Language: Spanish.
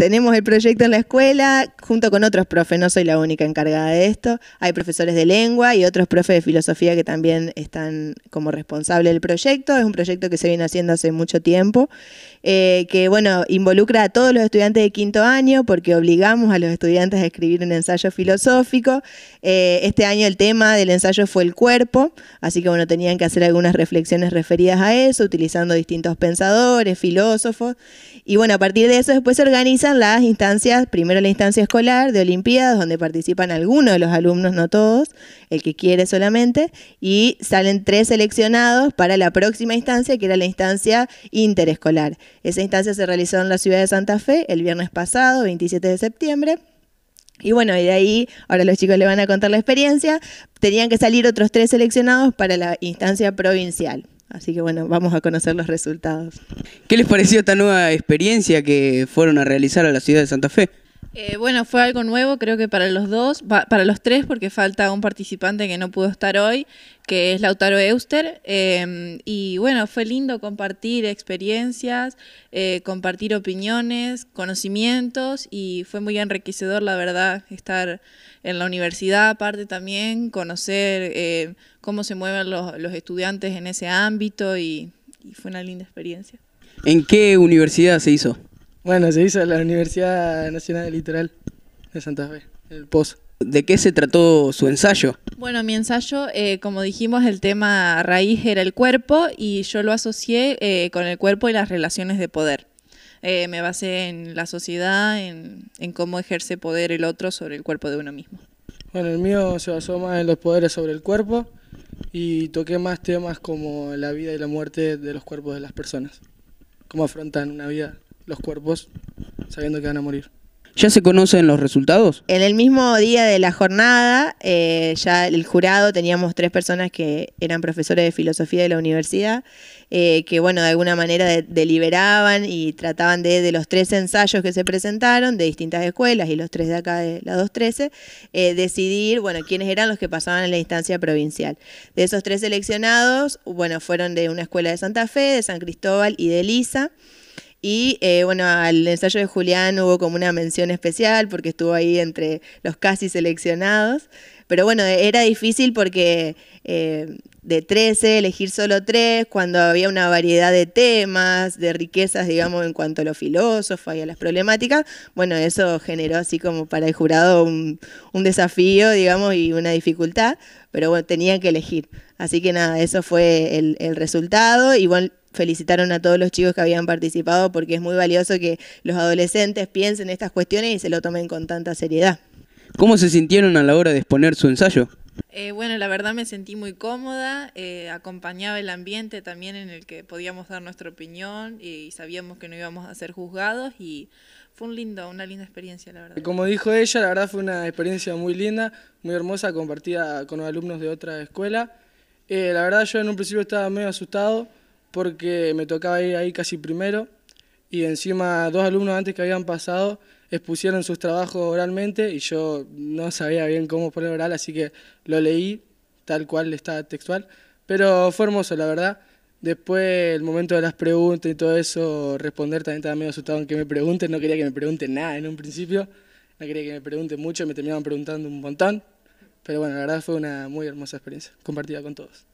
tenemos el proyecto en la escuela junto con otros profes, no soy la única encargada de esto. Hay profesores de lengua y otros profes de filosofía que también están como responsables del proyecto. Es un proyecto que se viene haciendo hace mucho tiempo, eh, que bueno, involucra a todos los estudiantes de quinto año porque obligamos a los estudiantes a escribir un ensayo filosófico. Eh, este año el tema del ensayo fue el cuerpo, así que bueno, tenían que hacer algunas reflexiones referidas a eso, utilizando distintos pensadores, filósofos. Y bueno, a partir de eso después se organiza las instancias, primero la instancia escolar de Olimpiadas, donde participan algunos de los alumnos, no todos, el que quiere solamente, y salen tres seleccionados para la próxima instancia, que era la instancia interescolar. Esa instancia se realizó en la ciudad de Santa Fe el viernes pasado, 27 de septiembre. Y bueno, y de ahí, ahora los chicos le van a contar la experiencia, tenían que salir otros tres seleccionados para la instancia provincial. Así que bueno, vamos a conocer los resultados. ¿Qué les pareció esta nueva experiencia que fueron a realizar a la ciudad de Santa Fe? Eh, bueno, fue algo nuevo, creo que para los dos, para los tres, porque falta un participante que no pudo estar hoy, que es Lautaro Euster. Em, y bueno, fue lindo compartir experiencias, eh, compartir opiniones, conocimientos, y fue muy enriquecedor, la verdad, estar en la universidad, aparte también, conocer eh, cómo se mueven los, estudiantes en ese ámbito, y, y fue una linda experiencia. ¿En qué universidad se hizo? Bueno, se hizo en la Universidad Nacional de Litoral de Santa Fe, el POS. ¿De qué se trató su ensayo? Bueno, mi ensayo, eh, como dijimos, el tema raíz era el cuerpo y yo lo asocié eh, con el cuerpo y las relaciones de poder. Eh, me basé en la sociedad, en, en, cómo ejerce poder el otro sobre el cuerpo de uno mismo. Bueno, el mío se basó más en los poderes sobre el cuerpo y toqué más temas como la vida y la muerte de los cuerpos de las personas, cómo afrontan una vida los cuerpos sabiendo que van a morir. ¿Ya se conocen los resultados? En el mismo día de la jornada, eh, ya el jurado teníamos tres personas que eran profesores de filosofía de la universidad, eh, que bueno, de alguna manera deliberaban y trataban de, los tres ensayos que se presentaron de distintas escuelas y los tres de acá de la 213, eh, decidir, bueno, quiénes eran los que pasaban en la instancia provincial. De esos tres seleccionados, bueno, fueron de una escuela de Santa Fe, de San Cristóbal y de Lisa. Y eh, bueno, al ensayo de Julián hubo como una mención especial porque estuvo ahí entre los casi seleccionados. Pero bueno, era difícil porque eh, de 13 eh, elegir solo tres, cuando había una variedad de temas, de riquezas, digamos, en cuanto a los filósofos y a las problemáticas, bueno, eso generó así como para el jurado un, desafío, digamos, y una dificultad, pero bueno, tenían que elegir. Así que nada, eso fue el, el resultado. Y bueno, felicitaron a todos los chicos que habían participado porque es muy valioso que los adolescentes piensen estas cuestiones y se lo tomen con tanta seriedad. ¿Cómo se sintieron a la hora de exponer su ensayo? Eh, bueno, la verdad me sentí muy cómoda, eh, acompañaba el ambiente también en el que podíamos dar nuestra opinión y sabíamos que no íbamos a ser juzgados y fue un lindo, una linda experiencia, la verdad. Como dijo ella, la verdad fue una experiencia muy linda, muy hermosa, compartida con los alumnos de otra escuela. Eh, la verdad yo en un principio estaba medio asustado, porque me tocaba ir ahí casi primero y encima dos alumnos antes que habían pasado expusieron sus trabajos oralmente y yo no sabía bien cómo poner oral, así que lo leí tal cual está textual, pero fue hermoso, la verdad. Después, el momento de las preguntas y todo eso, responder también estaba medio asustado en que me pregunten, no quería que me pregunten nada en un principio, no quería que me pregunten mucho, me terminaban preguntando un montón, pero bueno, la verdad fue una muy hermosa experiencia, compartida con todos.